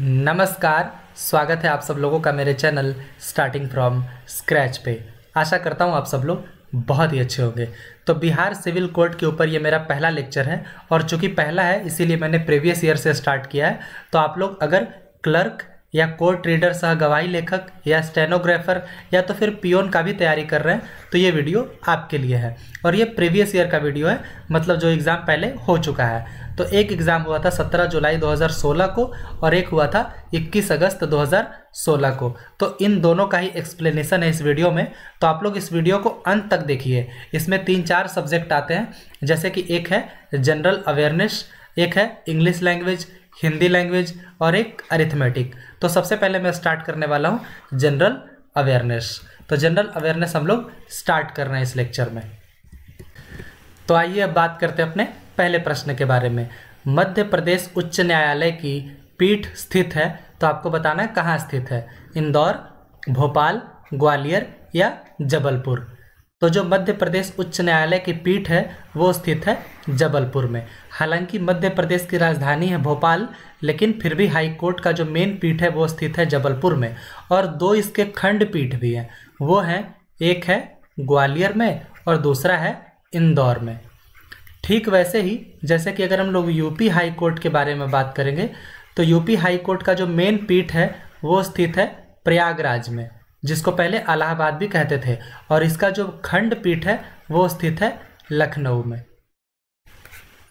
नमस्कार स्वागत है आप सब लोगों का मेरे चैनल स्टार्टिंग फ्रॉम स्क्रैच पे आशा करता हूँ आप सब लोग बहुत ही अच्छे होंगे तो बिहार सिविल कोर्ट के ऊपर ये मेरा पहला लेक्चर है और चूंकि पहला है इसीलिए मैंने प्रीवियस ईयर से स्टार्ट किया है तो आप लोग अगर क्लर्क या कोर्ट रीडर सह गवाही लेखक या स्टेनोग्राफर या तो फिर पियोन का भी तैयारी कर रहे हैं तो ये वीडियो आपके लिए है और ये प्रीवियस ईयर का वीडियो है मतलब जो एग्ज़ाम पहले हो चुका है तो एक एग्ज़ाम हुआ था 17 जुलाई 2016 को और एक हुआ था 21 अगस्त 2016 को तो इन दोनों का ही एक्सप्लेनेशन है इस वीडियो में तो आप लोग इस वीडियो को अंत तक देखिए इसमें तीन चार सब्जेक्ट आते हैं जैसे कि एक है जनरल अवेयरनेस एक है इंग्लिश लैंग्वेज हिंदी लैंग्वेज और एक अरिथमेटिक तो सबसे पहले मैं स्टार्ट करने वाला हूँ जनरल अवेयरनेस तो जनरल अवेयरनेस हम लोग स्टार्ट कर रहे हैं इस लेक्चर में तो आइए अब बात करते हैं अपने पहले प्रश्न के बारे में मध्य प्रदेश उच्च न्यायालय की पीठ स्थित है तो आपको बताना है कहाँ स्थित है इंदौर भोपाल ग्वालियर या जबलपुर तो जो मध्य प्रदेश उच्च न्यायालय की पीठ है वो स्थित है जबलपुर में हालांकि मध्य प्रदेश की राजधानी है भोपाल लेकिन फिर भी हाई कोर्ट का जो मेन पीठ है वो स्थित है जबलपुर में और दो इसके खंड पीठ भी हैं वो हैं एक है ग्वालियर में और दूसरा है इंदौर में ठीक वैसे ही जैसे कि अगर हम लोग यूपी हाई कोर्ट के बारे में बात करेंगे तो यूपी हाई कोर्ट का जो मेन पीठ है वो स्थित है प्रयागराज में जिसको पहले अलाहाबाद भी कहते थे और इसका जो खंड पीठ है वो स्थित है लखनऊ में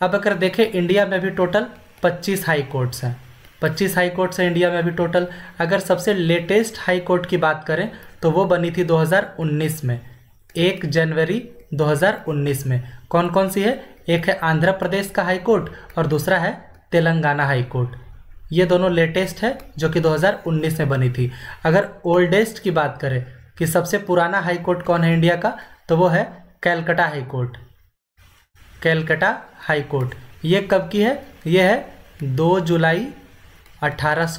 अब अगर देखें इंडिया में भी टोटल 25 हाई कोर्ट्स हैं 25 हाई कोर्ट्स हैं इंडिया में भी टोटल अगर सबसे लेटेस्ट हाई कोर्ट की बात करें तो वो बनी थी 2019 में एक जनवरी 2019 में कौन कौन सी है एक है आंध्र प्रदेश का हाई कोर्ट और दूसरा है तेलंगाना हाई कोर्ट ये दोनों लेटेस्ट है जो कि 2019 में बनी थी अगर ओल्डेस्ट की बात करें कि सबसे पुराना हाई कोर्ट कौन है इंडिया का तो वो है Calcutta high court Calcutta high court ये कब की है यह है दो जुलाई अठारह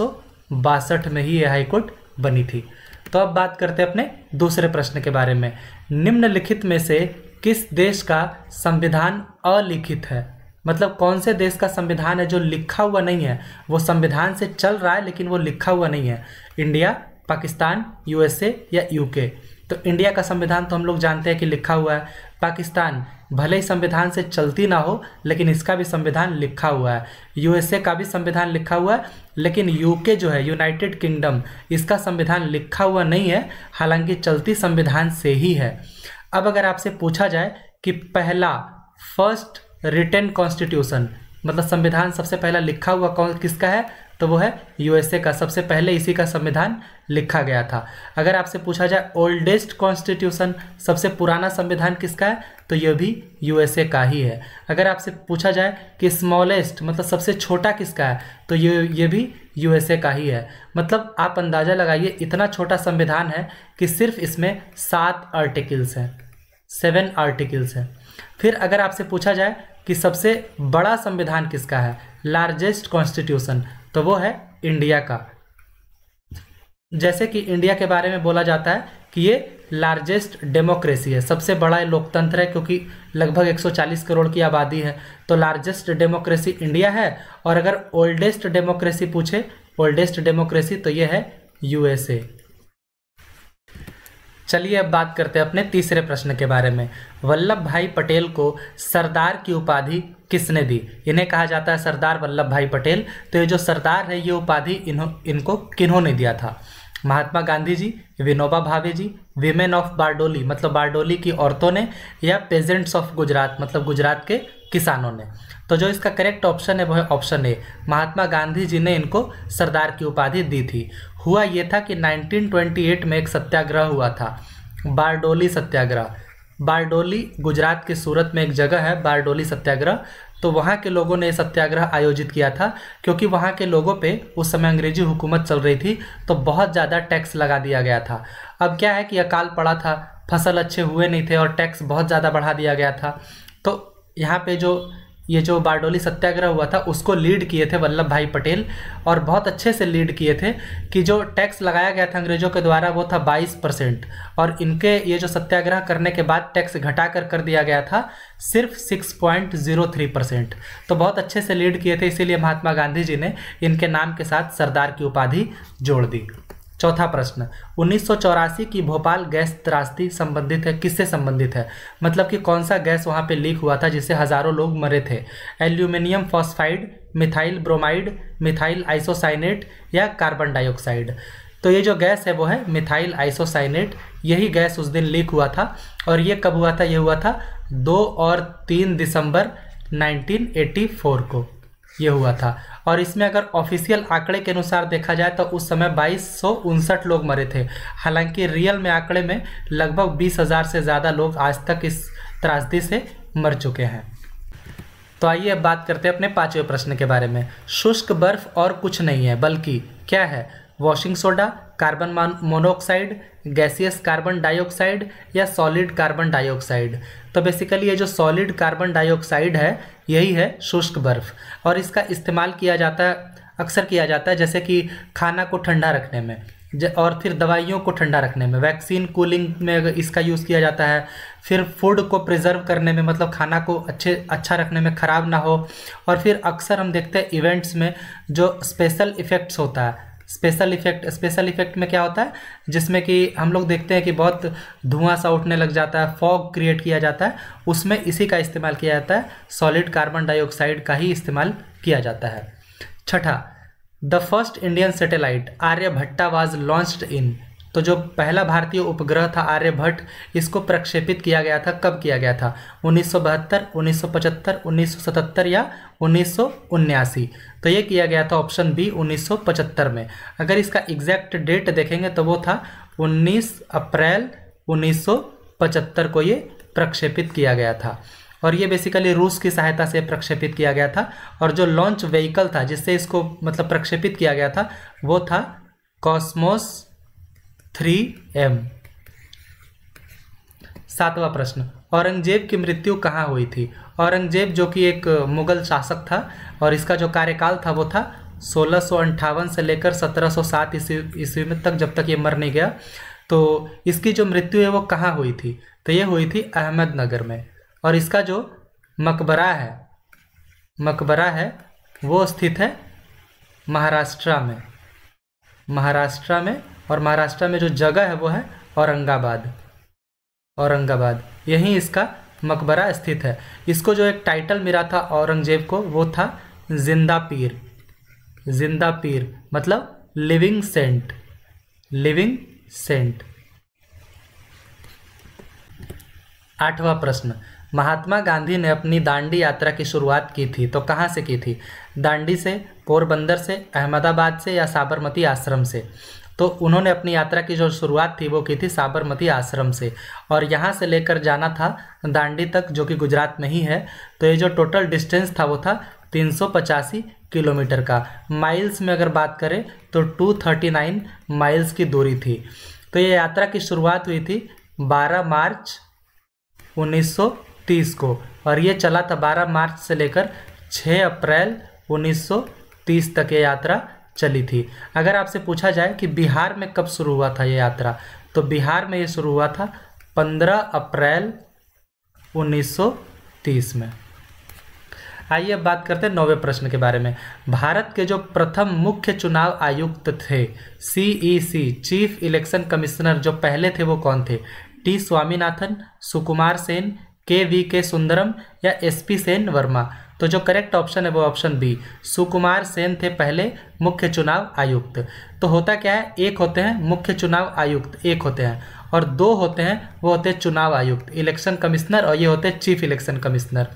में ही यह हाई कोर्ट बनी थी तो अब बात करते हैं अपने दूसरे प्रश्न के बारे में निम्नलिखित में से किस देश का संविधान अलिखित है मतलब कौन से देश का संविधान है जो लिखा हुआ नहीं है वो संविधान से चल रहा है लेकिन वो लिखा हुआ नहीं है इंडिया पाकिस्तान यूएसए या यूके तो इंडिया का संविधान तो हम लोग जानते हैं कि लिखा हुआ है पाकिस्तान भले ही संविधान से चलती ना हो लेकिन इसका भी संविधान लिखा हुआ है यूएसए का भी संविधान लिखा हुआ है लेकिन यूके जो है यूनाइटेड किंगडम इसका संविधान लिखा हुआ नहीं है हालांकि चलती संविधान से ही है अब अगर आपसे पूछा जाए कि पहला फर्स्ट रिटर्न कॉन्स्टिट्यूशन मतलब संविधान सबसे पहला लिखा हुआ कौन किसका है तो वो है यूएसए का सबसे पहले इसी का संविधान लिखा गया था अगर आपसे पूछा जाए ओल्डेस्ट कॉन्स्टिट्यूशन सबसे पुराना संविधान किसका है तो यह भी यूएसए का ही है अगर आपसे पूछा जाए कि स्मॉलेस्ट मतलब सबसे छोटा किसका है तो ये ये भी यूएसए का ही है मतलब आप अंदाज़ा लगाइए इतना छोटा संविधान है कि सिर्फ इसमें सात आर्टिकल्स हैं सेवन आर्टिकल्स हैं फिर अगर आपसे पूछा जाए कि सबसे बड़ा संविधान किसका है लार्जेस्ट कॉन्स्टिट्यूशन तो वो है इंडिया का जैसे कि इंडिया के बारे में बोला जाता है कि ये लार्जेस्ट डेमोक्रेसी है सबसे बड़ा लोकतंत्र है क्योंकि लगभग 140 करोड़ की आबादी है तो लार्जेस्ट डेमोक्रेसी इंडिया है और अगर ओल्डेस्ट डेमोक्रेसी पूछे ओल्डेस्ट डेमोक्रेसी तो ये है यूएसए चलिए अब बात करते हैं अपने तीसरे प्रश्न के बारे में वल्लभ भाई पटेल को सरदार की उपाधि किसने दी इन्हें कहा जाता है सरदार वल्लभ भाई पटेल तो ये जो सरदार है ये उपाधि इन्हों इनको किन्हों ने दिया था महात्मा गांधी जी विनोबा भावे जी विमेन ऑफ बारडोली मतलब बारडोली की औरतों ने या पेजेंट्स ऑफ गुजरात मतलब गुजरात के किसानों ने तो जो इसका करेक्ट ऑप्शन है वह ऑप्शन ए महात्मा गांधी जी ने इनको सरदार की उपाधि दी थी हुआ ये था कि 1928 में एक सत्याग्रह हुआ था बारडोली सत्याग्रह बारडोली गुजरात के सूरत में एक जगह है बारडोली सत्याग्रह तो वहाँ के लोगों ने सत्याग्रह आयोजित किया था क्योंकि वहाँ के लोगों पे उस समय अंग्रेजी हुकूमत चल रही थी तो बहुत ज़्यादा टैक्स लगा दिया गया था अब क्या है कि अकाल पड़ा था फसल अच्छे हुए नहीं थे और टैक्स बहुत ज़्यादा बढ़ा दिया गया था तो यहाँ पे जो ये जो बारडोली सत्याग्रह हुआ था उसको लीड किए थे वल्लभ भाई पटेल और बहुत अच्छे से लीड किए थे कि जो टैक्स लगाया गया था अंग्रेजों के द्वारा वो था 22 परसेंट और इनके ये जो सत्याग्रह करने के बाद टैक्स घटाकर कर दिया गया था सिर्फ 6.03 परसेंट तो बहुत अच्छे से लीड किए थे इसीलिए महात्मा गांधी जी ने इनके नाम के साथ सरदार की उपाधि जोड़ दी चौथा प्रश्न उन्नीस की भोपाल गैस त्रासदी संबंधित है किससे संबंधित है मतलब कि कौन सा गैस वहाँ पे लीक हुआ था जिससे हज़ारों लोग मरे थे aluminium phosphide methyl bromide methyl isocyanate या कार्बन डाइऑक्साइड तो ये जो गैस है वो है मिथाइल आइसोसाइनेट यही गैस उस दिन लीक हुआ था और ये कब हुआ था ये हुआ था दो और तीन दिसंबर 1984 को ये हुआ था और इसमें अगर ऑफिशियल आंकड़े के अनुसार देखा जाए तो उस समय बाईस लोग मरे थे हालांकि रियल में आंकड़े में लगभग बीस हज़ार से ज़्यादा लोग आज तक इस त्रासदी से मर चुके हैं तो आइए अब बात करते हैं अपने पाँचवें प्रश्न के बारे में शुष्क बर्फ और कुछ नहीं है बल्कि क्या है washing soda carbon monoxide gaseous carbon dioxide या सॉलिड कार्बन डाइऑक्साइड तो बेसिकली ये जो सॉलिड कार्बन डाइऑक्साइड है यही है शुष्क बर्फ़ और इसका इस्तेमाल किया जाता है अक्सर किया जाता है जैसे कि खाना को ठंडा रखने में और फिर दवाइयों को ठंडा रखने में वैक्सीन कूलिंग में इसका यूज़ किया जाता है फिर फूड को प्रिजर्व करने में मतलब खाना को अच्छे अच्छा रखने में ख़राब ना हो और फिर अक्सर हम देखते हैं इवेंट्स में जो स्पेशल इफ़ेक्ट्स होता है स्पेशल इफेक्ट स्पेशल इफेक्ट में क्या होता है जिसमें कि हम लोग देखते हैं कि बहुत धुआं सा उठने लग जाता है फॉग क्रिएट किया जाता है उसमें इसी का इस्तेमाल किया जाता है सॉलिड कार्बन डाइऑक्साइड का ही इस्तेमाल किया जाता है छठा the first Indian satellite Aryabhata was launched in तो जो पहला भारतीय उपग्रह था आर्यभट्ट इसको प्रक्षेपित किया गया था कब किया गया था उन्नीस सौ या उन्नीस तो ये किया गया था ऑप्शन बी 1975 में अगर इसका एग्जैक्ट डेट देखेंगे तो वो था 19 अप्रैल 1975 को ये प्रक्षेपित किया गया था और ये बेसिकली रूस की सहायता से प्रक्षेपित किया गया था और जो लॉन्च व्हीकल था जिससे इसको मतलब प्रक्षेपित किया गया था वो था कॉस्मोस थ्री एम सातवां प्रश्न औरंगजेब की मृत्यु कहाँ हुई थी औरंगजेब जो कि एक मुगल शासक था और इसका जो कार्यकाल था वो था सोलह से लेकर 1707 ईस्वी ईस्वी में तक जब तक ये मर नहीं गया तो इसकी जो मृत्यु है वो कहाँ हुई थी तो ये हुई थी अहमदनगर में और इसका जो मकबरा है मकबरा है वो स्थित है महाराष्ट्र में महाराष्ट्र में और महाराष्ट्र में जो जगह है वो है औरंगाबाद औरंगाबाद यहीं इसका मकबरा स्थित है इसको जो एक टाइटल मिला था औरंगजेब को वो था जिंदा पीर जिंदा पीर मतलब लिविंग सेंट लिविंग सेंट आठवां प्रश्न महात्मा गांधी ने अपनी दांडी यात्रा की शुरुआत की थी तो कहाँ से की थी दांडी से पोरबंदर से अहमदाबाद से या साबरमती आश्रम से तो उन्होंने अपनी यात्रा की जो शुरुआत थी वो की थी साबरमती आश्रम से और यहाँ से लेकर जाना था दांडी तक जो कि गुजरात में ही है तो ये जो टोटल डिस्टेंस था वो था तीन किलोमीटर का माइल्स में अगर बात करें तो 239 माइल्स की दूरी थी तो ये यात्रा की शुरुआत हुई थी 12 मार्च 1930 को और ये चला था 12 मार्च से लेकर 6 अप्रैल 1930 तक ये यात्रा चली थी अगर आपसे पूछा जाए कि बिहार में कब शुरू हुआ था ये यात्रा तो बिहार में ये शुरू हुआ था 15 अप्रैल 1930 में आइए अब बात करते हैं नौवे प्रश्न के बारे में भारत के जो प्रथम मुख्य चुनाव आयुक्त थे C E C chief election commissioner जो पहले थे वो कौन थे टी स्वामीनाथन सुकुमार सेन के वी के सुंदरम या एस पी सेन वर्मा तो जो करेक्ट ऑप्शन है वो ऑप्शन बी सुकुमार सेन थे पहले मुख्य चुनाव आयुक्त तो होता क्या है एक होते हैं मुख्य चुनाव आयुक्त एक होते हैं और दो होते हैं वो होते हैं चुनाव आयुक्त इलेक्शन कमिश्नर और ये होते हैं चीफ इलेक्शन कमिश्नर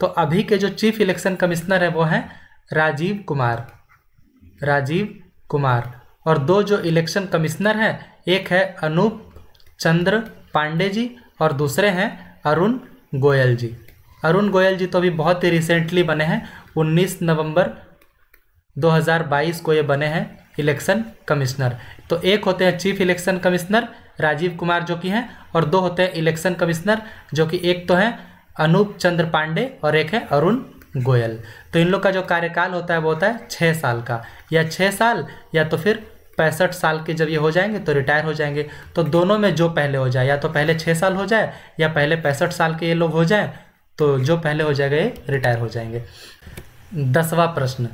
तो अभी के जो चीफ इलेक्शन कमिश्नर है वो हैं राजीव कुमार राजीव कुमार और दो जो इलेक्शन कमिश्नर हैं एक है अनूप चंद्र पांडे जी और दूसरे हैं अरुण गोयल जी अरुण गोयल जी तो अभी बहुत ही रिसेंटली बने हैं 19 नवंबर 2022 को ये बने हैं इलेक्शन कमिश्नर तो एक होते हैं chief election commissioner Rajiv Kumar जो कि हैं और दो होते हैं इलेक्शन कमिश्नर जो कि एक तो हैं अनूप चंद्र पांडे और एक है अरुण गोयल तो इन लोग का जो कार्यकाल होता है वो होता है छः साल का या छः साल या तो फिर पैंसठ साल के जब ये हो जाएंगे तो रिटायर हो जाएंगे तो दोनों में जो पहले हो जाए या तो पहले छः साल हो जाए या पहले पैंसठ साल के ये लोग हो जाएँ तो जो पहले हो जाएगा ये रिटायर हो जाएंगे दसवा प्रश्न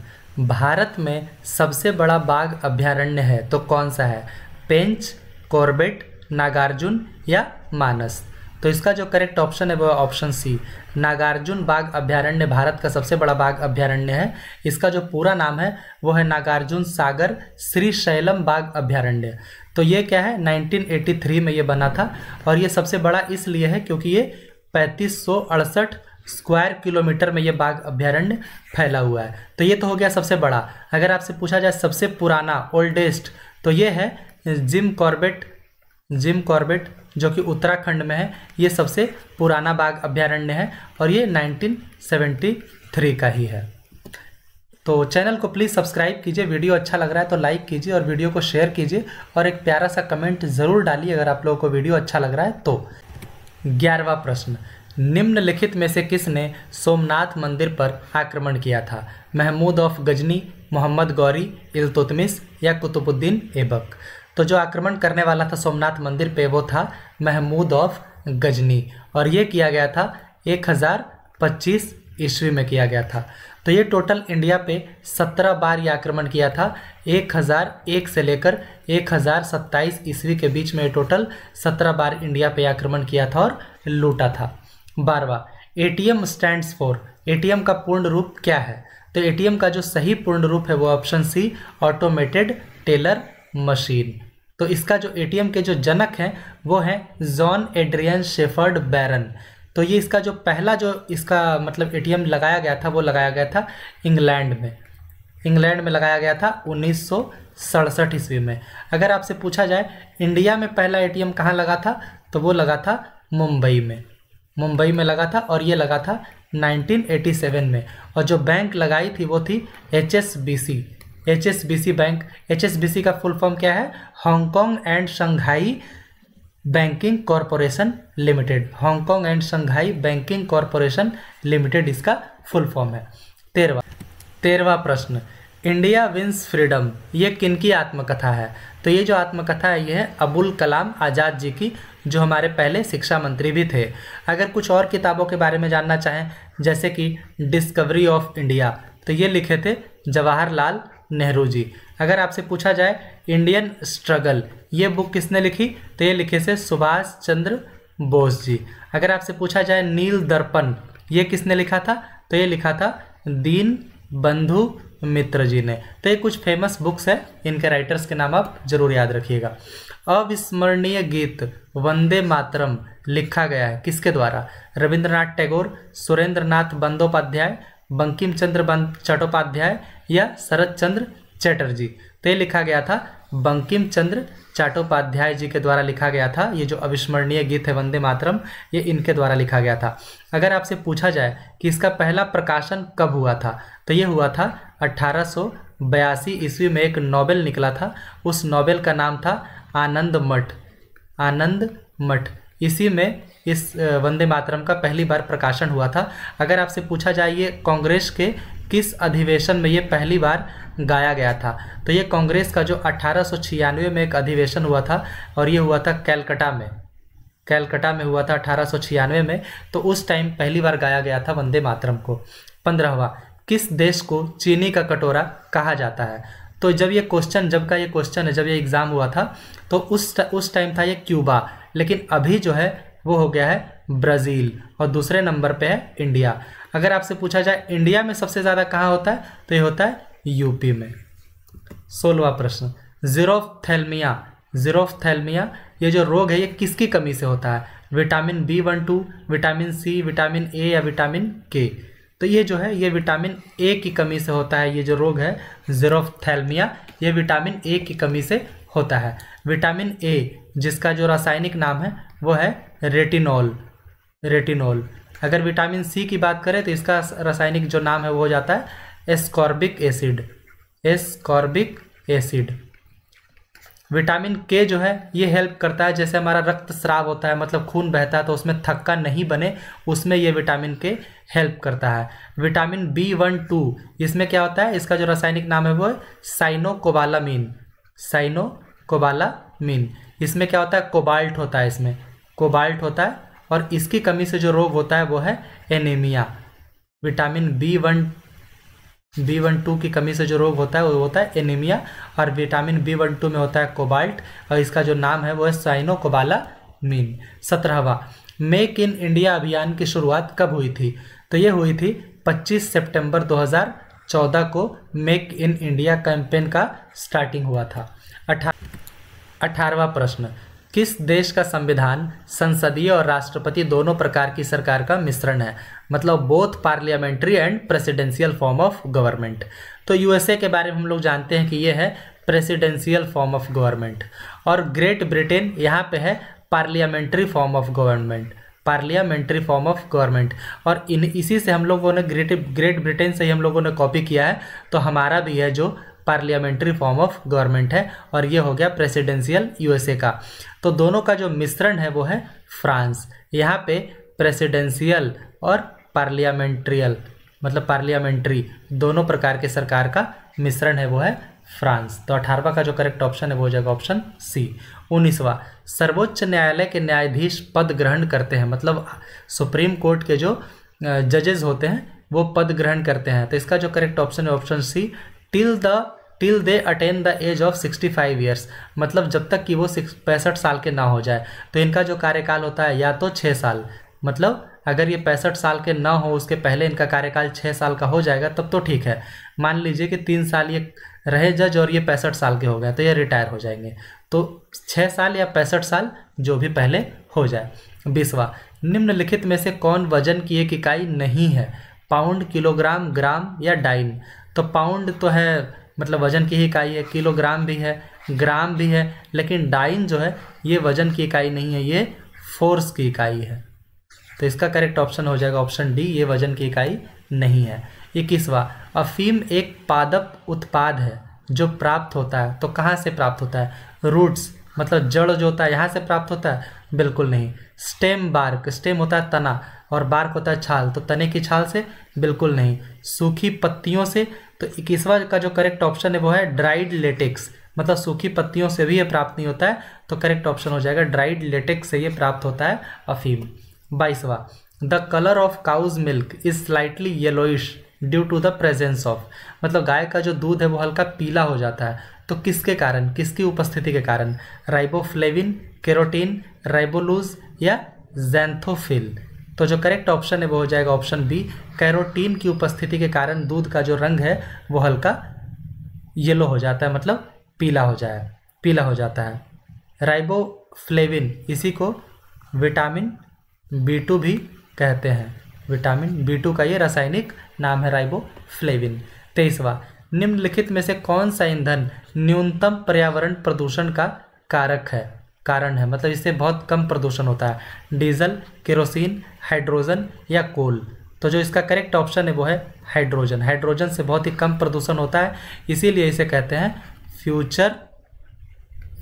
भारत में सबसे बड़ा बाघ अभ्यारण्य है तो कौन सा है पेंच कॉर्बेट नागार्जुन या मानस तो इसका जो करेक्ट ऑप्शन है वो ऑप्शन सी नागार्जुन बाघ अभ्यारण्य भारत का सबसे बड़ा बाघ अभ्यारण्य है इसका जो पूरा नाम है वो है नागार्जुन सागर श्री शैलम बाघ अभ्यारण्य तो ये क्या है 1983 में ये बना था और ये सबसे बड़ा इसलिए है क्योंकि ये पैंतीस सौ अड़सठ स्क्वायर किलोमीटर में ये बाघ अभ्यारण्य फैला हुआ है तो ये तो हो गया सबसे बड़ा अगर आपसे पूछा जाए सबसे पुराना ओल्डेस्ट तो ये है जिम कॉर्बेट जिम कॉर्बेट जो कि उत्तराखंड में है ये सबसे पुराना बाघ अभ्यारण्य है और ये 1973 का ही है तो चैनल को प्लीज़ सब्सक्राइब कीजिए वीडियो अच्छा लग रहा है तो लाइक कीजिए और वीडियो को शेयर कीजिए और एक प्यारा सा कमेंट ज़रूर डालिए अगर आप लोगों को वीडियो अच्छा लग रहा है तो ग्यारहवा प्रश्न निम्नलिखित में से किसने सोमनाथ मंदिर पर आक्रमण किया था महमूद ऑफ गजनी मोहम्मद गौरी इलतुतमिस या कुतुबुद्दीन ऐबक तो जो आक्रमण करने वाला था सोमनाथ मंदिर पे वो था महमूद ऑफ गजनी और ये किया गया था एक हज़ार पच्चीस ईस्वी में किया गया था तो ये टोटल इंडिया पे सत्रह बार ये आक्रमण किया था एक हज़ार एक से लेकर एक हज़ार सत्ताईस ईस्वी के बीच में टोटल सत्रह बार इंडिया पे आक्रमण किया था और लूटा था बारवा A T M stand for A T M का पूर्ण रूप क्या है तो ए का जो सही पूर्ण रूप है वो option C automated teller machine तो इसका जो ए के जो जनक हैं वो हैं जॉन एड्रियन शेफर्ड बैरन तो ये इसका जो पहला जो इसका मतलब एटीएम लगाया गया था वो लगाया गया था इंग्लैंड में इंग्लैंड में लगाया गया था उन्नीस सड़सठ ईस्वी में अगर आपसे पूछा जाए इंडिया में पहला एटीएम कहाँ लगा था तो वो लगा था मुंबई में मुंबई में लगा था और ये लगा था 1987 में और जो बैंक लगाई थी वो थी H S B C H S B C bank H S B C का फुल फॉर्म क्या है Hong Kong and Shanghai banking corporation limited Hong Kong and Shanghai banking corporation limited इसका फुल फॉर्म है तेरवा तेरहवा प्रश्न इंडिया विंस फ्रीडम ये किन की आत्मकथा है तो ये जो आत्मकथा है ये है अबुल कलाम आज़ाद जी की जो हमारे पहले शिक्षा मंत्री भी थे अगर कुछ और किताबों के बारे में जानना चाहें जैसे कि डिस्कवरी ऑफ इंडिया तो ये लिखे थे जवाहरलाल नेहरू जी अगर आपसे पूछा जाए इंडियन स्ट्रगल ये बुक किसने लिखी तो ये लिखे से सुभाष चंद्र बोस जी अगर आपसे पूछा जाए नील दर्पण ये किसने लिखा था तो ये लिखा था दीन बंधु मित्र जी ने तो ये कुछ फेमस बुक्स हैं इनके राइटर्स के नाम आप जरूर याद रखिएगा अविस्मरणीय गीत वंदे मातरम लिखा गया है किसके द्वारा रविंद्रनाथ टैगोर सुरेंद्र नाथ बंदोपाध्याय बंकिम चंद्र बंद चट्टोपाध्याय या शरद चंद्र चैटर्जी तो ये लिखा गया था बंकिम चंद्र चाटोपाध्याय जी के द्वारा लिखा गया था ये जो अविस्मरणीय गीत है वंदे मातरम ये इनके द्वारा लिखा गया था अगर आपसे पूछा जाए कि इसका पहला प्रकाशन कब हुआ था तो ये हुआ था अट्ठारह ईस्वी में एक नॉवेल निकला था उस नॉवेल का नाम था आनंद मठ आनंद मठ इसी में इस वंदे मातरम का पहली बार प्रकाशन हुआ था अगर आपसे पूछा जाए ये कांग्रेस के किस अधिवेशन में ये पहली बार गाया गया था तो ये कांग्रेस का जो अठारह में एक अधिवेशन हुआ था और ये हुआ था कैलकटा में कैलकटा में हुआ था अठारह में तो उस टाइम पहली बार गाया गया था वंदे मातरम को पंद्रहवा किस देश को चीनी का कटोरा कहा जाता है तो जब ये क्वेश्चन जब का ये क्वेश्चन है जब ये एग्ज़ाम हुआ था तो उस उस टाइम था ये क्यूबा लेकिन अभी जो है वो हो गया है ब्राज़ील और दूसरे नंबर पे है इंडिया अगर आपसे पूछा जाए इंडिया में सबसे ज़्यादा कहाँ होता है तो ये होता है यूपी में सोलवा प्रश्न जीरोफ्थेलमिया जीरोफ्थेलमिया ये जो रोग है ये किसकी कमी से होता है vitamin B one two vitamin C vitamin A या विटामिन के तो ये जो है ये विटामिन ए की कमी से होता है ये जो रोग है जीरोफ्थेलमिया ये विटामिन ए की कमी से होता है विटामिन ए जिसका जो रासायनिक नाम है वो है रेटिनॉल रेटिनॉल अगर विटामिन सी की बात करें तो इसका रासायनिक जो नाम है वो हो जाता है ascorbic acid ascorbic acid vitamin K जो है ये हेल्प करता है जैसे हमारा रक्त स्राव होता है मतलब खून बहता है तो उसमें थक्का नहीं बने उसमें ये विटामिन के हेल्प करता है विटामिन बी वन टू इसमें क्या होता है इसका जो रासायनिक नाम है वो साइनोकोबालामीन साइनोकोबालामीन इसमें क्या होता है कोबाल्ट होता है इसमें कोबाल्ट होता है और इसकी कमी से जो रोग होता है वो है anaemia vitamin B one B one two की कमी से जो रोग होता है वो होता है एनीमिया और विटामिन बी वन टू में होता है कोबाल्ट और इसका जो नाम है वो है साइनो कोबाला मीन सत्रहवा मेक इन इंडिया अभियान की शुरुआत कब हुई थी तो ये हुई थी 25 सितंबर 2014 को मेक इन इंडिया कैंपेन का स्टार्टिंग हुआ था अठारहवा प्रश्न किस देश का संविधान संसदीय और राष्ट्रपति दोनों प्रकार की सरकार का मिश्रण है मतलब both parliamentary and presidential form of government तो यूएसए के बारे में हम लोग जानते हैं कि ये है प्रेसिडेंशियल फॉर्म ऑफ गवर्नमेंट और ग्रेट ब्रिटेन यहाँ पे है parliamentary form of government parliamentary form of government और इन इसी से हम लोगों ने ग्रेट ग्रेट ब्रिटेन से ही हम लोगों ने कॉपी किया है तो हमारा भी है जो पार्लियामेंट्री फॉर्म ऑफ गवर्नमेंट है और ये हो गया प्रेसिडेंशियल यूएसए का तो दोनों का जो मिश्रण है वो है फ्रांस यहाँ पे प्रेसिडेंशियल और पार्लियामेंट्रियल मतलब पार्लियामेंट्री दोनों प्रकार के सरकार का मिश्रण है वो है फ्रांस तो अठारवा का जो करेक्ट ऑप्शन है वो हो जाएगा ऑप्शन सी उन्नीसवा सर्वोच्च न्यायालय के न्यायाधीश पद ग्रहण करते हैं मतलब सुप्रीम कोर्ट के जो जजेस होते हैं वो पद ग्रहण करते हैं तो इसका जो करेक्ट ऑप्शन है option C till the till they attain the age of 65 years मतलब जब तक कि वो पैंसठ साल के ना हो जाए तो इनका जो कार्यकाल होता है या तो छः साल मतलब अगर ये पैंसठ साल के ना हो उसके पहले इनका कार्यकाल छः साल का हो जाएगा तब तो ठीक है मान लीजिए कि तीन साल ये रहे जज और ये पैंसठ साल के हो गए तो ये रिटायर हो जाएंगे तो छः साल या पैंसठ साल जो भी पहले हो जाए बीसवा निम्नलिखित में से कौन वजन की एक इकाई नहीं है पाउंड किलोग्राम ग्राम या डाइन तो पाउंड तो है मतलब वजन की ही इकाई है किलोग्राम भी है ग्राम भी है लेकिन डाइन जो है ये वजन की इकाई नहीं है ये फोर्स की इकाई है तो इसका करेक्ट ऑप्शन हो जाएगा ऑप्शन डी ये वजन की इकाई नहीं है इक्कीसवा अफीम एक पादप उत्पाद है जो प्राप्त होता है तो कहाँ से प्राप्त होता है रूट्स मतलब जड़ जो होता है यहाँ से प्राप्त होता है बिल्कुल नहीं स्टेम बार्क स्टेम होता है तना और बार्क होता है छाल तो तने की छाल से बिल्कुल नहीं सूखी पत्तियों से तो इक्कीसवा का जो करेक्ट ऑप्शन है वो है ड्राइड लेटेक्स मतलब सूखी पत्तियों से भी ये प्राप्त नहीं होता है तो करेक्ट ऑप्शन हो जाएगा ड्राइड लेटेक्स से ये प्राप्त होता है अफीम बाईसवा the colour of cow's milk is slightly yellowish due to the presence of मतलब गाय का जो दूध है वो हल्का पीला हो जाता है तो किसके कारण किसकी उपस्थिति के कारण राइबोफ्लेविन केरोटीन राइबोलूज या जैंथोफिल तो जो करेक्ट ऑप्शन है वो हो जाएगा ऑप्शन बी कैरोटीन की उपस्थिति के कारण दूध का जो रंग है वो हल्का येलो हो जाता है मतलब पीला हो जाए पीला हो जाता है राइबोफ्लेविन इसी को विटामिन बी टू भी कहते हैं विटामिन बी टू का ये रासायनिक नाम है राइबोफ्लेविन तेईसवा निम्नलिखित में से कौन सा ईंधन न्यूनतम पर्यावरण प्रदूषण का कारक है कारण है मतलब इससे बहुत कम प्रदूषण होता है डीजल केरोसिन हाइड्रोजन या कोल तो जो इसका करेक्ट ऑप्शन है वो है हाइड्रोजन हाइड्रोजन से बहुत ही कम प्रदूषण होता है इसीलिए इसे कहते हैं फ्यूचर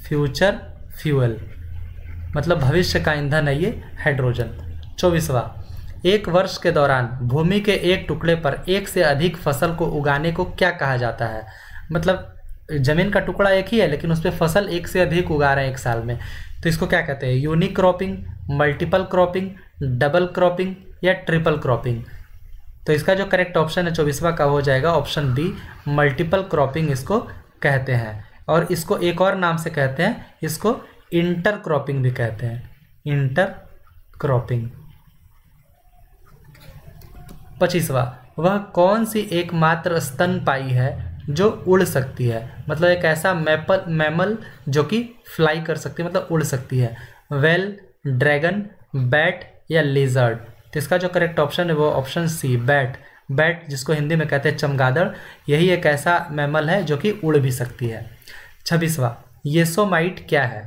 फ्यूचर फ्यूअल मतलब भविष्य का ईंधन है ये हाइड्रोजन चौबीसवा एक वर्ष के दौरान भूमि के एक टुकड़े पर एक से अधिक फसल को उगाने को क्या कहा जाता है मतलब ज़मीन का टुकड़ा एक ही है लेकिन उस पर फसल एक से अधिक उगा रहे हैं एक साल में तो इसको क्या कहते हैं unique cropping multiple cropping double cropping या ट्रिपल क्रॉपिंग तो इसका जो करेक्ट ऑप्शन है चौबीसवा का हो जाएगा ऑप्शन बी मल्टीपल क्रॉपिंग इसको कहते हैं और इसको एक और नाम से कहते हैं इसको इंटर क्रॉपिंग भी कहते हैं इंटर क्रॉपिंग पच्चीसवा वह कौन सी एकमात्र स्तनपाई है जो उड़ सकती है मतलब एक ऐसा मैपल मैमल जो कि फ्लाई कर सकती है मतलब उड़ सकती है वेल ड्रैगन बैट या लेजर्ड तो इसका जो करेक्ट ऑप्शन है वो ऑप्शन सी बैट बैट जिसको हिंदी में कहते हैं चमगादड़ यही एक ऐसा मैमल है जो कि उड़ भी सकती है छब्बीसवा येसोमाइट क्या है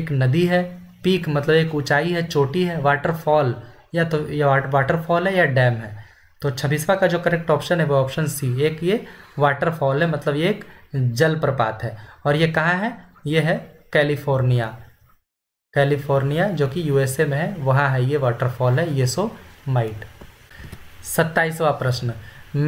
एक नदी है पीक मतलब एक ऊंचाई है चोटी है वाटरफॉल या तो या वाटरफॉल है या डैम है तो छब्बीसवा का जो करेक्ट ऑप्शन है वो ऑप्शन सी एक ये वाटरफॉल है मतलब ये एक जलप्रपात है और ये कहाँ है ये है कैलिफोर्निया कैलिफोर्निया जो कि यूएसए में है वहाँ है ये वाटरफॉल है ये सो माइट सत्ताईसवा प्रश्न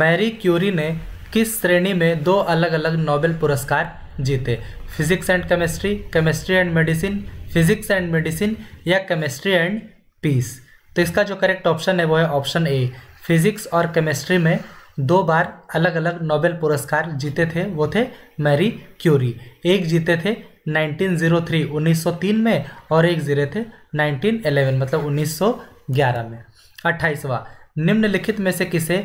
मैरी क्यूरी ने किस श्रेणी में दो अलग अलग नोबेल पुरस्कार जीते physics and chemistry chemistry and medicine physics and medicine या केमिस्ट्री एंड पीस तो इसका जो करेक्ट ऑप्शन है वो है ऑप्शन ए फिज़िक्स और केमिस्ट्री में दो बार अलग अलग नोबेल पुरस्कार जीते थे वो थे मैरी क्यूरी एक जीते थे 1903 1903 में और एक जीते थे 1911 मतलब 1911 में अट्ठाईसवा निम्नलिखित में से किसे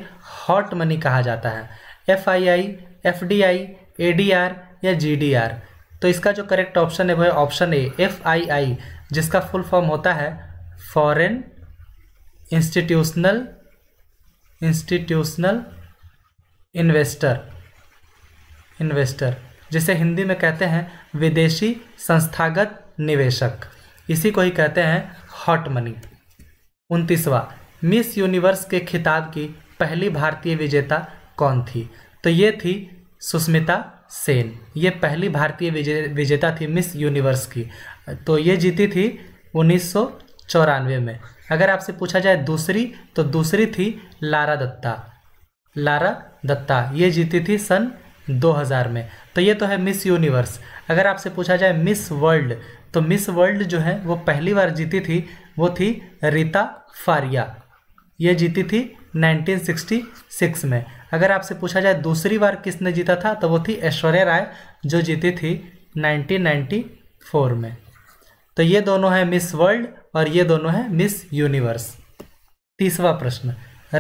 हॉट मनी कहा जाता है F I I F D I A D R या जी डी आर तो इसका जो करेक्ट ऑप्शन है वह ऑप्शन ए एफ आई आई जिसका फुल फॉर्म होता है foreign institutional institutional investor investor जिसे हिंदी में कहते हैं विदेशी संस्थागत निवेशक इसी को ही कहते हैं हॉट मनी उनतीसवा मिस यूनिवर्स के खिताब की पहली भारतीय विजेता कौन थी तो ये थी सुष्मिता सेन ये पहली भारतीय विजे विजेता थी मिस यूनिवर्स की तो ये जीती थी उन्नीस में अगर आपसे पूछा जाए दूसरी तो दूसरी थी लारा दत्ता लारा दत्ता ये जीती थी सन 2000 में तो ये तो है मिस यूनिवर्स अगर आपसे पूछा जाए मिस वर्ल्ड तो मिस वर्ल्ड जो है वो पहली बार जीती थी वो थी रीता फारिया ये जीती थी 1966 में अगर आपसे पूछा जाए दूसरी बार किसने जीता था तो वो थी ऐश्वर्या राय जो जीती थी 1994 में तो ये दोनों है मिस वर्ल्ड और ये दोनों है मिस यूनिवर्स तीसवा प्रश्न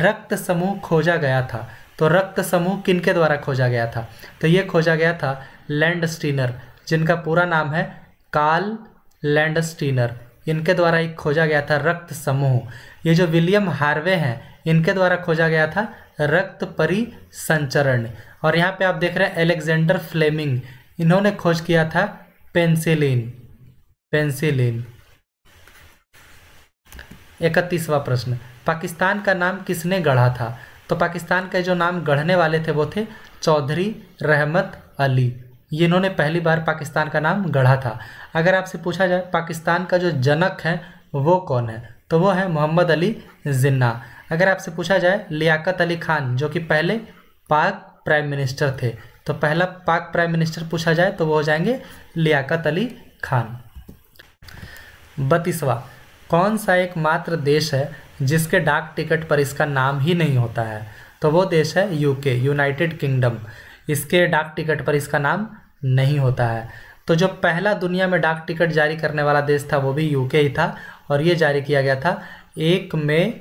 रक्त समूह खोजा गया था तो रक्त समूह किन के द्वारा खोजा गया था तो ये खोजा गया था लैंड स्टीनर जिनका पूरा नाम है काल लैंड स्टीनर इनके द्वारा एक खोजा गया था रक्त समूह ये जो विलियम हार्वे हैं इनके द्वारा खोजा गया था रक्त परिसंचरण और यहाँ पे आप देख रहे हैं एलेक्जेंडर फ्लेमिंग इन्होंने खोज किया था पेंसिलिन पेंसिलिन इकतीसवा प्रश्न पाकिस्तान का नाम किसने गढ़ा था तो पाकिस्तान के जो नाम गढ़ने वाले थे वो थे चौधरी रहमत अली ये इन्होंने पहली बार पाकिस्तान का नाम गढ़ा था अगर आपसे पूछा जाए पाकिस्तान का जो जनक है वो कौन है तो वो है मोहम्मद अली जिन्ना अगर आपसे पूछा जाए लियाकत अली खान जो कि पहले पाक प्राइम मिनिस्टर थे तो पहला पाक प्राइम मिनिस्टर पूछा जाए तो वो हो जाएंगे लियाकत अली खान बत्तीसवा कौन सा एक मात्र देश है जिसके डाक टिकट पर इसका नाम ही नहीं होता है तो वो देश है यूके यूनाइटेड किंगडम इसके डाक टिकट पर इसका नाम नहीं होता है तो जो पहला दुनिया में डाक टिकट जारी करने वाला देश था वो भी यूके ही था और ये जारी किया गया था एक मई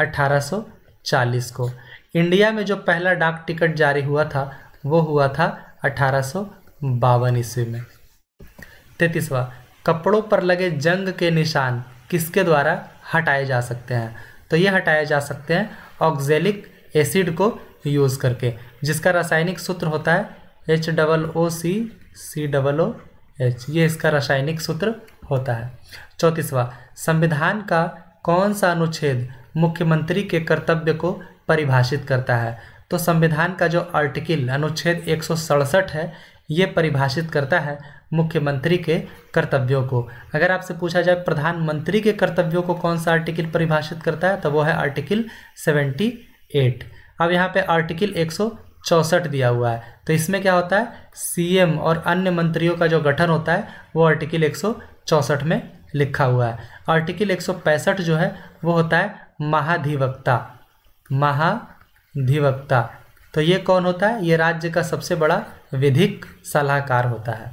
1840 को इंडिया में जो पहला डाक टिकट जारी हुआ था वो हुआ था अठारह ईस्वी में तैतीसवा कपड़ों पर लगे जंग के निशान किसके द्वारा हटाए जा सकते हैं तो ये हटाए जा सकते हैं ऑक्जेलिक एसिड को यूज़ करके जिसका रासायनिक सूत्र होता है H double O C C double O H ये इसका रासायनिक सूत्र होता है चौंतीसवा संविधान का कौन सा अनुच्छेद मुख्यमंत्री के कर्तव्य को परिभाषित करता है तो संविधान का जो आर्टिकल अनुच्छेद एक है ये परिभाषित करता है मुख्यमंत्री के कर्तव्यों को अगर आपसे पूछा जाए प्रधानमंत्री के कर्तव्यों को कौन सा आर्टिकल परिभाषित करता है तो वो है आर्टिकल 78 अब यहाँ पे आर्टिकल एक चौसठ दिया हुआ है तो इसमें क्या होता है सीएम और अन्य मंत्रियों का जो गठन होता है वो आर्टिकल एक में लिखा हुआ है आर्टिकल एक जो है वो होता है महाधिवक्ता महाधिवक्ता तो ये कौन होता है ये राज्य का सबसे बड़ा विधिक सलाहकार होता है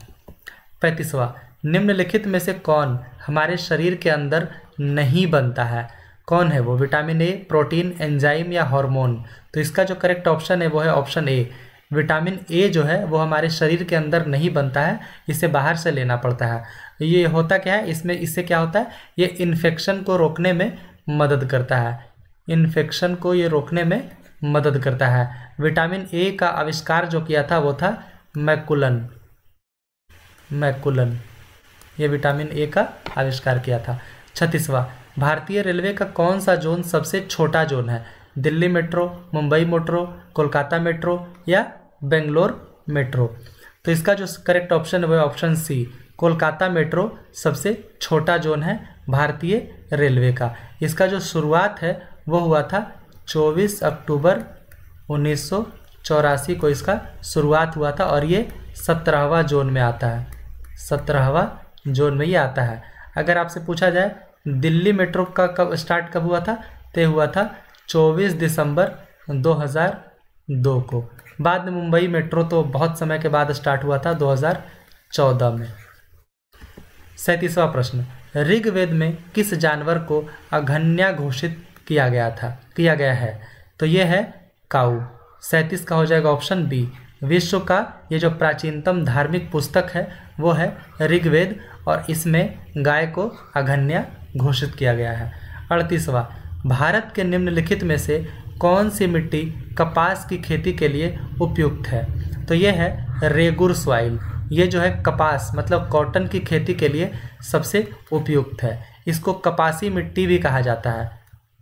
पैंतीसवा निम्नलिखित में से कौन हमारे शरीर के अंदर नहीं बनता है कौन है वो विटामिन ए प्रोटीन एंजाइम या हार्मोन तो इसका जो करेक्ट ऑप्शन है वो है ऑप्शन ए विटामिन ए जो है वो हमारे शरीर के अंदर नहीं बनता है इसे बाहर से लेना पड़ता है ये होता क्या है इसमें इससे क्या होता है ये इन्फेक्शन को रोकने में मदद करता है इन्फेक्शन को ये रोकने में मदद करता है विटामिन ए का आविष्कार जो किया था वो था मैकुलन मैकुलन ये विटामिन ए का आविष्कार किया था छत्तीसवा भारतीय रेलवे का कौन सा जोन सबसे छोटा जोन है Delhi metro Mumbai metro Kolkata metro या बेंगलोर मेट्रो तो इसका जो करेक्ट ऑप्शन है वह ऑप्शन सी कोलकाता मेट्रो सबसे छोटा जोन है भारतीय रेलवे का इसका जो शुरुआत है वो हुआ था 24 अक्टूबर उन्नीस को इसका शुरुआत हुआ था और ये सत्रहवा जोन में आता है सत्रहवा जोन में ये आता है अगर आपसे पूछा जाए दिल्ली मेट्रो का कब स्टार्ट कब हुआ था तो हुआ था 24 दिसंबर 2002 को बाद में मुंबई मेट्रो तो बहुत समय के बाद स्टार्ट हुआ था 2014 में सैंतीसवा प्रश्न ऋग्वेद में किस जानवर को अघन्या घोषित किया गया था किया गया है तो यह है काऊ सैंतीस का हो जाएगा ऑप्शन बी विश्व का ये जो प्राचीनतम धार्मिक पुस्तक है वो है ऋग्वेद और इसमें गाय को अघन्य घोषित किया गया है अड़तीसवा भारत के निम्नलिखित में से कौन सी मिट्टी कपास की खेती के लिए उपयुक्त है तो ये है रेगुर सॉइल ये जो है कपास मतलब कॉटन की खेती के लिए सबसे उपयुक्त है इसको कपासी मिट्टी भी कहा जाता है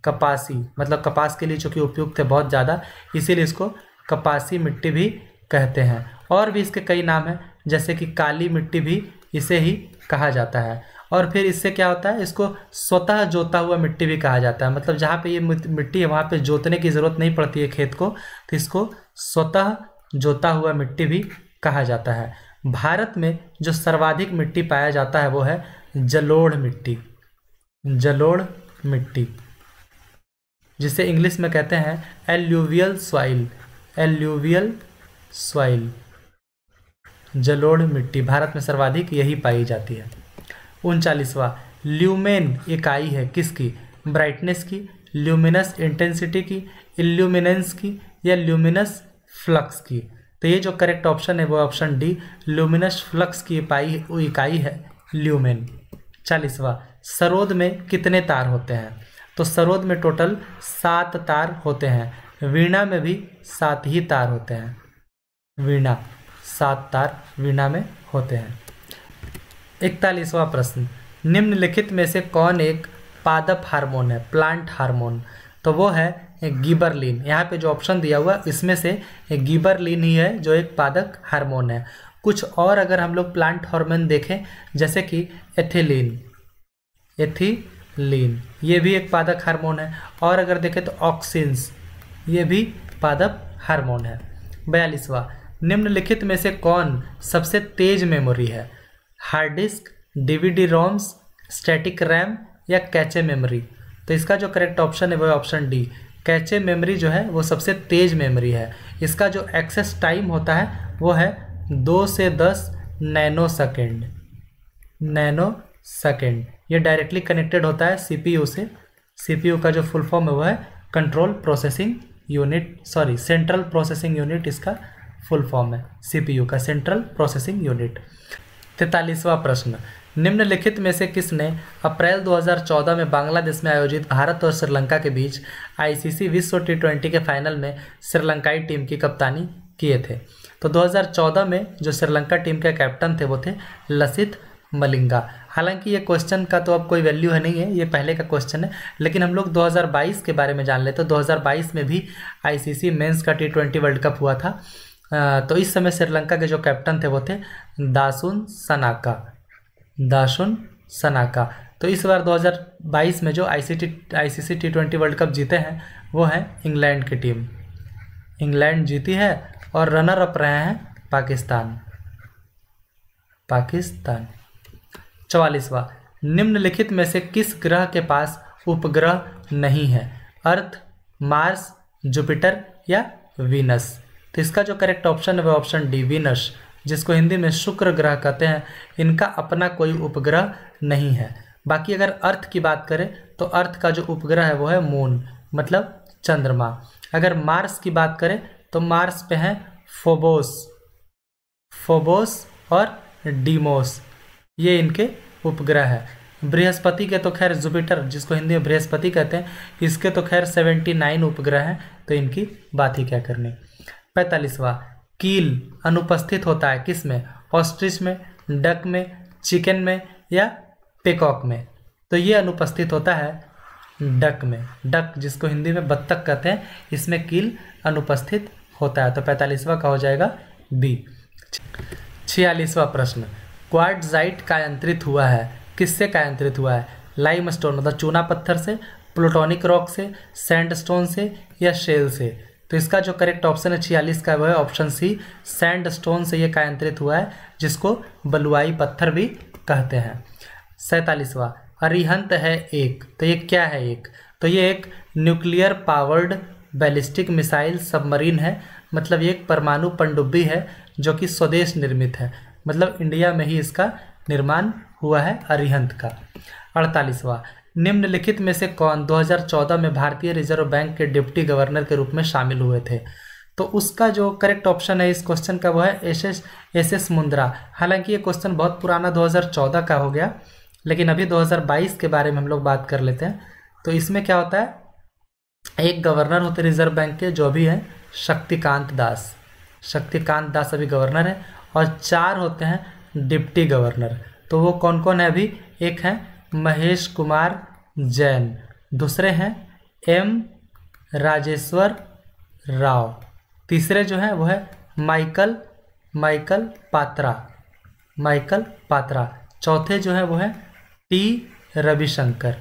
कपासी मतलब कपास के लिए चूँकि उपयुक्त है बहुत ज़्यादा इसीलिए इसको कपासी मिट्टी भी कहते हैं और भी इसके कई नाम हैं जैसे कि काली मिट्टी भी इसे ही कहा जाता है और फिर इससे क्या होता है इसको स्वतः जोता हुआ मिट्टी भी कहा जाता है मतलब जहाँ पे ये मिट्टी है वहाँ पे जोतने की ज़रूरत नहीं पड़ती है खेत को तो इसको स्वतः जोता हुआ मिट्टी भी कहा जाता है भारत में जो सर्वाधिक मिट्टी पाया जाता है वो है जलोढ़ मिट्टी जलोढ़ मिट्टी जिसे इंग्लिश में कहते हैं एल्यूवियल सॉइल एल्यूवियल सॉइल जलोढ़ मिट्टी भारत में सर्वाधिक यही पाई जाती है उनचालीसवा ल्यूमेन इकाई है किसकी ब्राइटनेस की ल्यूमिनस इंटेंसिटी की इल्यूमिनेंस की या ल्यूमिनस फ्लक्स की तो ये जो करेक्ट ऑप्शन है वो ऑप्शन डी ल्यूमिनस फ्लक्स की इकाई इकाई है ल्यूमेन चालीसवा सरोद में कितने तार होते हैं तो सरोद में टोटल सात तार होते हैं वीणा में भी सात ही तार होते हैं वीणा सात तार वीणा में होते हैं इकतालीसवां प्रश्न निम्नलिखित में से कौन एक पादप हार्मोन है प्लांट हार्मोन तो वो है गिबरलिन यहाँ पे जो ऑप्शन दिया हुआ इसमें से गिबरलिन ही है जो एक पादक हार्मोन है कुछ और अगर हम लोग प्लांट हार्मोन देखें जैसे कि एथिलीन एथिलीन ये भी एक पादक हार्मोन है और अगर देखें तो ऑक्सिन्स ये भी पादप हार्मोन है बयालीसवा निम्नलिखित में से कौन सबसे तेज मेमोरी है hard disk DVD ROMs static RAM या कैचे मेमोरी तो इसका जो करेक्ट ऑप्शन है वह ऑप्शन डी कैचे मेमोरी जो है वो सबसे तेज मेमोरी है इसका जो एक्सेस टाइम होता है वो है दो से दस नैनो सेकेंड नैनो सेकेंड ये डायरेक्टली कनेक्टेड होता है सीपीयू से सीपीयू का जो फुल फॉर्म है वह है control processing unit sorry central processing unit इसका फुल फॉर्म है सीपीयू का सेंट्रल प्रोसेसिंग यूनिट तैतालीसवां प्रश्न निम्नलिखित में से किसने अप्रैल 2014 में बांग्लादेश में आयोजित भारत और श्रीलंका के बीच आईसीसी विश्व टी ट्वेंटी के फाइनल में श्रीलंकाई टीम की कप्तानी किए थे तो 2014 में जो श्रीलंका टीम के कैप्टन थे वो थे लसित मलिंगा हालांकि ये क्वेश्चन का तो अब कोई वैल्यू है नहीं है ये पहले का क्वेश्चन है लेकिन हम लोग 2022 के बारे में जान लेते तो 2022 में भी आईसीसी मेंस का टी ट्वेंटी वर्ल्ड कप हुआ था तो इस समय श्रीलंका के जो कैप्टन थे वो थे दासुन सनाका दासुन सनाका तो इस बार 2022 में जो I ICC T twenty World Cup जीते हैं वो है इंग्लैंड की टीम इंग्लैंड जीती है और रनर अप रहे हैं पाकिस्तान पाकिस्तान चवालीसवा निम्नलिखित में से किस ग्रह के पास उपग्रह नहीं है अर्थ मार्स जुपिटर या वीनस तो इसका जो करेक्ट ऑप्शन है वह ऑप्शन डी विनस जिसको हिंदी में शुक्र ग्रह कहते हैं इनका अपना कोई उपग्रह नहीं है बाकी अगर अर्थ की बात करें तो अर्थ का जो उपग्रह है वो है मून मतलब चंद्रमा अगर मार्स की बात करें तो मार्स पे हैं फोबोस फोबोस और डीमोस ये इनके उपग्रह है बृहस्पति के तो खैर जुपिटर जिसको हिंदी में बृहस्पति कहते हैं इसके तो खैर सेवेंटी नाइन उपग्रह हैं तो इनकी बात ही क्या करनी पैंतालीसवा कील अनुपस्थित होता है किस में ऑस्ट्रिच में डक में चिकन में या पेकॉक में तो ये अनुपस्थित होता है डक में डक जिसको हिंदी में बत्तख कहते हैं इसमें कील अनुपस्थित होता है तो पैंतालीसवा का हो जाएगा बी छियालीसवा प्रश्न क्वार्टजाइट कायंत्रित हुआ है किससे कायंत्रित हुआ है लाइम स्टोन मतलब चूना पत्थर से प्लूटोनिक रॉक से सैंडस्टोन से या शेल से तो इसका जो करेक्ट ऑप्शन है छियालीस का वह ऑप्शन सी सैंड स्टोन से ये कायंत्रित हुआ है जिसको बलुआई पत्थर भी कहते हैं सैतालीसवा अरिहंत है एक तो ये क्या है एक तो ये एक nuclear powered ballistic missile submarine है मतलब ये एक परमाणु पनडुब्बी है जो कि स्वदेश निर्मित है मतलब इंडिया में ही इसका निर्माण हुआ है अरिहंत का अड़तालीसवा निम्नलिखित में से कौन 2014 में भारतीय रिजर्व बैंक के डिप्टी गवर्नर के रूप में शामिल हुए थे तो उसका जो करेक्ट ऑप्शन है इस क्वेश्चन का वो है S S S S Mundra हालांकि ये क्वेश्चन बहुत पुराना 2014 का हो गया लेकिन अभी 2022 के बारे में हम लोग बात कर लेते हैं तो इसमें क्या होता है एक गवर्नर होते रिजर्व बैंक के जो भी हैं शक्तिकांत दास शक्तिकांत दास अभी गवर्नर हैं और चार होते हैं डिप्टी गवर्नर तो वो कौन कौन है अभी एक हैं महेश कुमार जैन दूसरे हैं एम राजेश्वर राव तीसरे जो हैं वो है Michael Michael Patra Michael Patra चौथे जो है वो है टी रविशंकर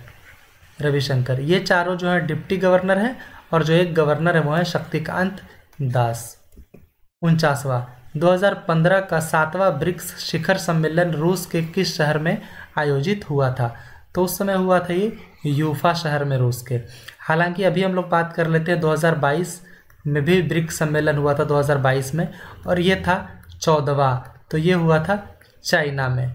रविशंकर ये चारों जो है डिप्टी गवर्नर हैं और जो एक गवर्नर है वो है शक्तिकांत दास उनचासवा 2015 का सातवां ब्रिक्स शिखर सम्मेलन रूस के किस शहर में आयोजित हुआ था तो उस समय हुआ था ये यूफा शहर में रूस के हालांकि अभी हम लोग बात कर लेते हैं 2022 में भी ब्रिक्स सम्मेलन हुआ था 2022 में और ये था चौदवा तो ये हुआ था चाइना में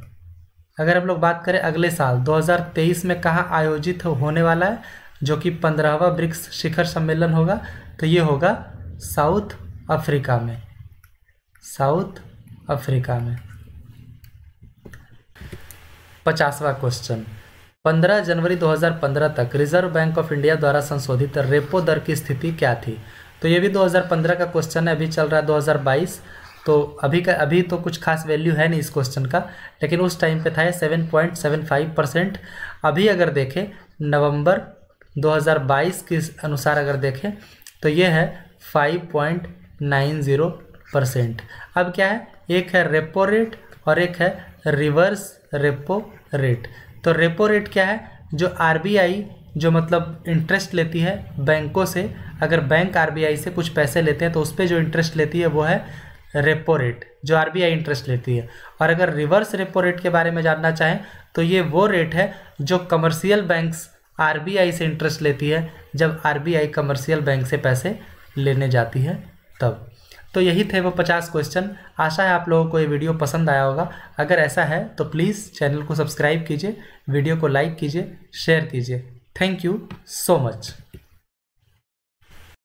अगर हम लोग बात करें अगले साल 2023 में कहाँ आयोजित होने वाला है जो कि पंद्रहवा ब्रिक्स शिखर सम्मेलन होगा तो ये होगा साउथ अफ्रीका में साउथ अफ्रीका में पचासवा क्वेश्चन 15 जनवरी 2015 तक रिजर्व बैंक ऑफ इंडिया द्वारा संशोधित रेपो दर की स्थिति क्या थी तो ये भी 2015 का क्वेश्चन है अभी चल रहा है 2022 तो अभी का अभी तो कुछ खास वैल्यू है नहीं इस क्वेश्चन का लेकिन उस टाइम पे था seven point seven five percent अभी अगर देखें नवंबर 2022 के अनुसार अगर देखें तो ये है five point nine zero percent अब क्या है एक है रेपो रेट और एक है रिवर्स रेपो रेट तो रेपो रेट क्या है जो आरबीआई जो मतलब इंटरेस्ट लेती है बैंकों से अगर बैंक आरबीआई से कुछ पैसे लेते हैं तो उस पर जो इंटरेस्ट लेती है वो है रेपो रेट जो आरबीआई इंटरेस्ट लेती है और अगर रिवर्स रेपो रेट के बारे में जानना चाहें तो ये वो रेट है जो कमर्शियल बैंक्स आरबीआई से इंटरेस्ट लेती है जब आरबीआई कमर्शियल बैंक से पैसे लेने जाती है तब तो यही थे वो पचास क्वेश्चन आशा है आप लोगों को ये वीडियो पसंद आया होगा अगर ऐसा है तो प्लीज़ चैनल को सब्सक्राइब कीजिए वीडियो को लाइक कीजिए शेयर कीजिए थैंक यू सो मच